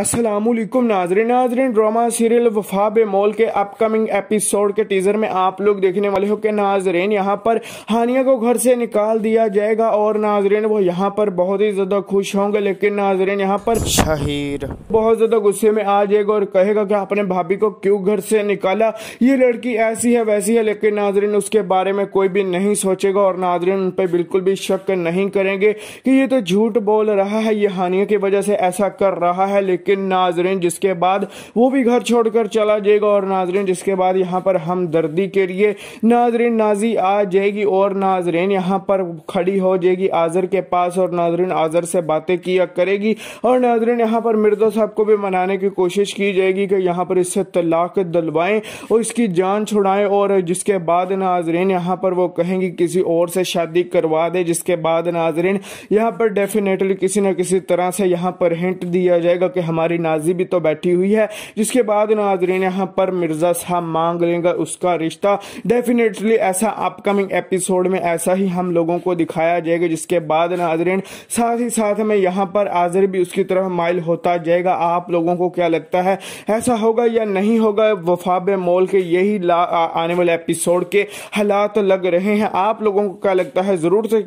असलम नाजरे नाजरीन drama serial वफा बेमोल के अपकमिंग एपिसोड के टीज़र में आप लोग देखने वाले हो कि नाजरीन यहाँ पर हानिया को घर से निकाल दिया जाएगा और नाजरीन वो यहाँ पर बहुत ही ज़्यादा खुश होंगे लेकिन नाजरीन यहाँ पर शहीर बहुत ज़्यादा गुस्से में आ जाएगा और कहेगा कि आपने भाभी को क्यों घर से निकाला ये लड़की ऐसी है वैसी है लेकिन नाजरीन उसके बारे में कोई भी नहीं सोचेगा और नाजरीन उन पर बिल्कुल भी शक नहीं करेंगे कि ये तो झूठ बोल रहा है ये हानिया की वजह से ऐसा कर रहा है लेकिन लेकिन नाजरेन जिसके बाद वो भी घर छोड़कर चला जाएगा और नाजरेन जिसके बाद यहाँ पर हमदर्दी के लिए नाजरीन नाजी आ जाएगी और नाजरीन यहाँ पर खड़ी हो जाएगी आजर के पास और नाजरीन आजर से बातें किया करेगी और नाजरीन यहाँ पर मिर्जा साहब को भी मनाने की कोशिश की जाएगी कि यहाँ पर इससे तलाक दलवाएं और इसकी जान छुड़ाएं और जिसके बाद नाजरीन यहाँ पर वो कहेंगी किसी और से शादी करवा दे जिसके बाद नाजरीन यहाँ पर डेफिनेटली किसी न किसी तरह से यहाँ पर हिंट दिया जाएगा कि हमारी नाजी भी तो बैठी हुई है जिसके बाद नाजरीन यहाँ पर मिर्जा साहब मांग लेंगे उसका रिश्ता डेफिनेटली ऐसा अपकमिंग एपिसोड में ऐसा ही हम लोगों को दिखाया जाएगा जिसके बाद नाजरीन साथ ही साथ में यहाँ पर आजर भी उसकी तरफ माइल होता जाएगा आप लोगों को क्या लगता है ऐसा होगा या नहीं होगा वफाब मोल के यही आने वाले एपिसोड के हालात तो लग रहे हैं आप लोगों को क्या लगता है जरूर से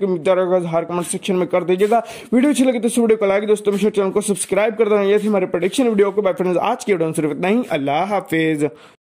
हर कमेंट सेक्शन में कर दीजिएगा वीडियो अच्छी लगी तो वीडियो को लाइक दोस्तों चैनल को सब्सक्राइब कर देना यह थी हमारे प्रोडक्शन वीडियो को बाय फ्रेंड्स आज के वीडियो में सिर्फ इतना ही अल्लाह हाफिज़